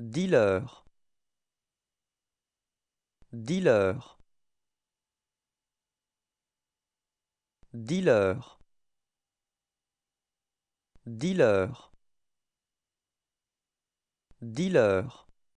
Dealer Dealer Dealer Dealer Dealer